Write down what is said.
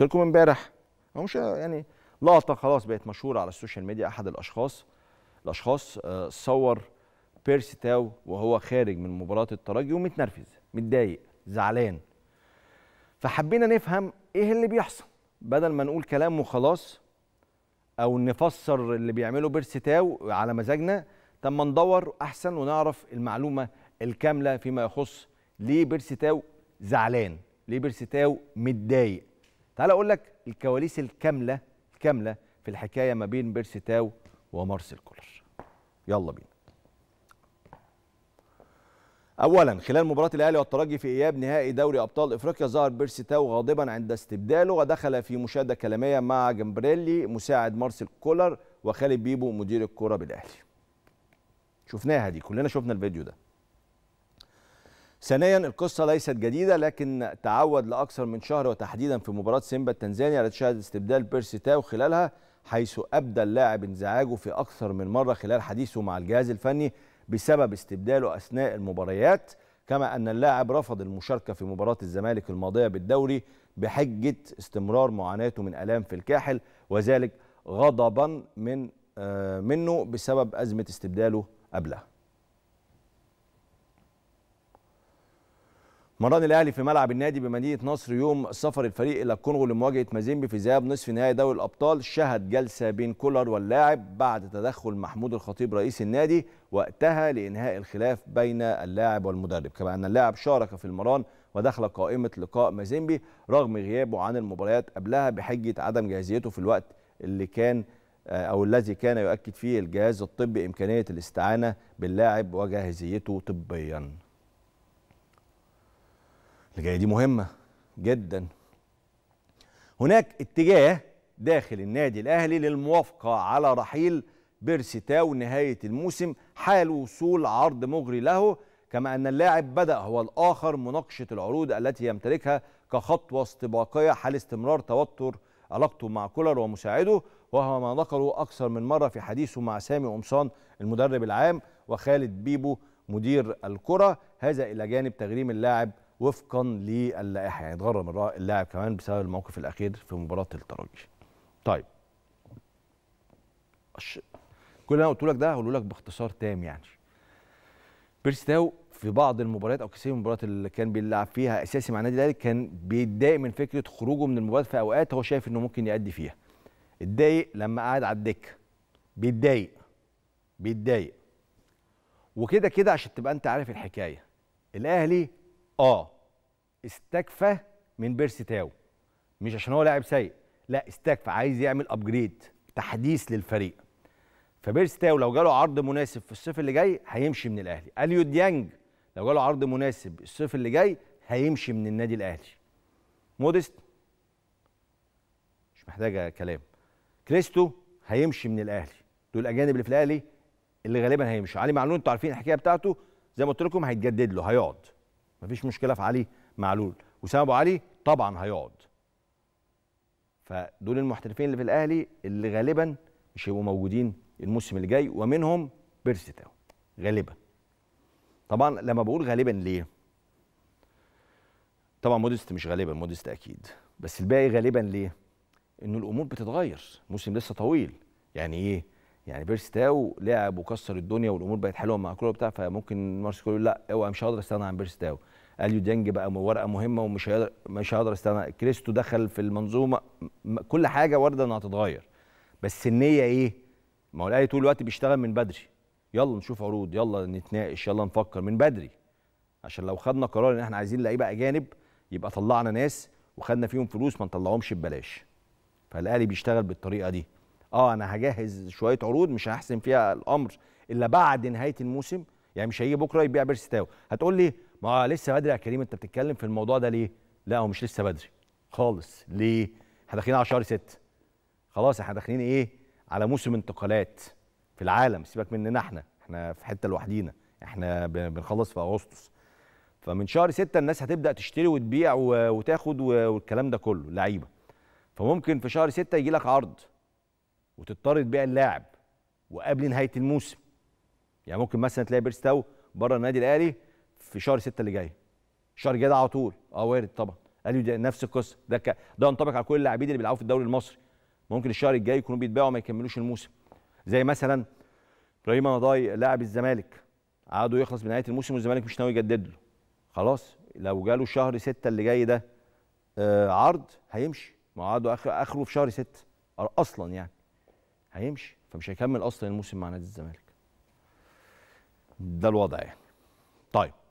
قلت لكم امبارح هو مش يعني لقطه خلاص بقت مشهوره على السوشيال ميديا احد الاشخاص الاشخاص آه، صور بيرسي تاو وهو خارج من مباراه الترجي ومتنرفز متضايق زعلان فحبينا نفهم ايه اللي بيحصل بدل ما نقول كلام وخلاص او نفسر اللي بيعمله بيرسي تاو على مزاجنا طب ما ندور احسن ونعرف المعلومه الكامله فيما يخص ليه بيرسي تاو زعلان ليه بيرسي تاو متضايق تعال اقول لك الكواليس الكامله الكامله في الحكايه ما بين بيرسي تاو ومارسيل كولر يلا بينا اولا خلال مباراه الاهلي والترجي في اياب نهائي دوري ابطال افريقيا ظهر بيرسي تاو غاضبا عند استبداله ودخل في مشاهده كلاميه مع جمبريلي مساعد مارسيل كولر وخالد بيبو مدير الكره بالاهلي شفناها دي كلنا شفنا الفيديو ده ثانيا القصة ليست جديدة لكن تعود لأكثر من شهر وتحديدا في مباراة سيمبا التنزانية شهد استبدال بيرسي تاو خلالها حيث أبدى اللاعب انزعاجه في أكثر من مرة خلال حديثه مع الجهاز الفني بسبب استبداله أثناء المباريات كما أن اللاعب رفض المشاركة في مباراة الزمالك الماضية بالدوري بحجة استمرار معاناته من ألام في الكاحل وذلك غضبا من آه، منه بسبب أزمة استبداله قبلها مران الاهلي في ملعب النادي بمدينه نصر يوم سفر الفريق الى الكونغو لمواجهه مازيمبي في ذهاب نصف نهائي دوري الابطال شهد جلسه بين كولر واللاعب بعد تدخل محمود الخطيب رئيس النادي وقتها لانهاء الخلاف بين اللاعب والمدرب كما ان اللاعب شارك في المران ودخل قائمه لقاء مازيمبي رغم غيابه عن المباريات قبلها بحجه عدم جاهزيته في الوقت اللي كان آه، او الذي كان يؤكد فيه الجهاز الطبي امكانيه الاستعانه باللاعب وجاهزيته طبيا الجايه دي مهمه جدا هناك اتجاه داخل النادي الاهلي للموافقه على رحيل بيرسي تاو نهايه الموسم حال وصول عرض مغري له كما ان اللاعب بدا هو الاخر مناقشه العروض التي يمتلكها كخطوه استباقيه حال استمرار توتر علاقته مع كولر ومساعده وهو ما نقله اكثر من مره في حديثه مع سامي قمصان المدرب العام وخالد بيبو مدير الكره هذا الى جانب تغريم اللاعب وفقا للائحه يعني اتغرم اللاعب كمان بسبب الموقف الاخير في مباراه الترجي. طيب كل اللي انا قلته لك ده هقوله لك باختصار تام يعني. بيرستاو في بعض المباريات او كثير من المباريات اللي كان بيلعب فيها اساسي مع النادي الاهلي كان بيتضايق من فكره خروجه من المباراه في اوقات هو شايف انه ممكن يأدي فيها. اتضايق لما قعد على الدكه. بيتضايق بيتضايق وكده كده عشان تبقى انت عارف الحكايه الاهلي اه استكفى من بيرسي تاو مش عشان هو لاعب سيء لا استكفى عايز يعمل ابجريد تحديث للفريق فبيرسي تاو لو جاله عرض مناسب في الصيف اللي جاي هيمشي من الاهلي اليو ديانج لو جاله عرض مناسب الصيف اللي جاي هيمشي من النادي الاهلي مودست مش محتاجه كلام كريستو هيمشي من الاهلي دول الاجانب اللي في الاهلي اللي غالبا هيمشي علي معلول انتوا عارفين الحكايه بتاعته زي ما قلت لكم هيتجدد له هيقعد مفيش مشكله في علي معلول وسام ابو علي طبعا هيقعد فدول المحترفين اللي في الاهلي اللي غالبا مش هيبقوا موجودين الموسم اللي جاي ومنهم بيرسي تاو غالبا طبعا لما بقول غالبا ليه طبعا مودست مش غالبا مودست اكيد بس الباقي غالبا ليه انه الامور بتتغير موسم لسه طويل يعني ايه يعني بيرستاو لعب وكسر الدنيا والامور بقت حلوه مع كولر وبتاع فممكن مارسيلو يقول لا اوعى مش هقدر استغنى عن بيرستاو اليو ديانج بقى ورقه مهمه ومش هيقدر مش هقدر استغنى كريستو دخل في المنظومه كل حاجه وارده انها تتغير بس النيه ايه؟ ما هو الاهلي طول الوقت بيشتغل من بدري يلا نشوف عروض يلا نتناقش يلا نفكر من بدري عشان لو خدنا قرار ان احنا عايزين لعيبه اجانب يبقى طلعنا ناس وخدنا فيهم فلوس ما نطلعهمش ببلاش فالاهلي بيشتغل بالطريقه دي اه انا هجهز شويه عروض مش هحسم فيها الامر الا بعد نهايه الموسم يعني مش هيجي بكره يبيع بيرستاو هتقول لي ما لسه بدري يا كريم انت بتتكلم في الموضوع ده ليه لا هو مش لسه بدري خالص ليه احنا داخلين على شهر 6 خلاص احنا داخلين ايه على موسم انتقالات في العالم سيبك مننا احنا احنا في حته لوحدينا احنا بنخلص في اغسطس فمن شهر 6 الناس هتبدا تشتري وتبيع وتاخد والكلام ده كله لعيبه فممكن في شهر 6 يجي لك عرض وتضطر تبيع اللاعب وقبل نهايه الموسم يعني ممكن مثلا تلاقي بيرستاو بره النادي الاهلي في شهر 6 اللي جاي الشهر الجاي ده على طول اه وارد طبعا قال لي نفس القصه ده ك... ده ينطبق على كل اللاعبين اللي بيلعبوا في الدوري المصري ممكن الشهر الجاي يكونوا بيتباعوا وما يكملوش الموسم زي مثلا ابراهيم نضاي لاعب الزمالك عاده يخلص بنهايه الموسم والزمالك مش ناوي يجدد له خلاص لو جاله شهر 6 اللي جاي ده آه، عرض هيمشي ما عاده اخره في شهر 6 اصلا يعني هيمشي فمش هيكمل اصلا الموسم مع نادي الزمالك ده الوضع يعني طيب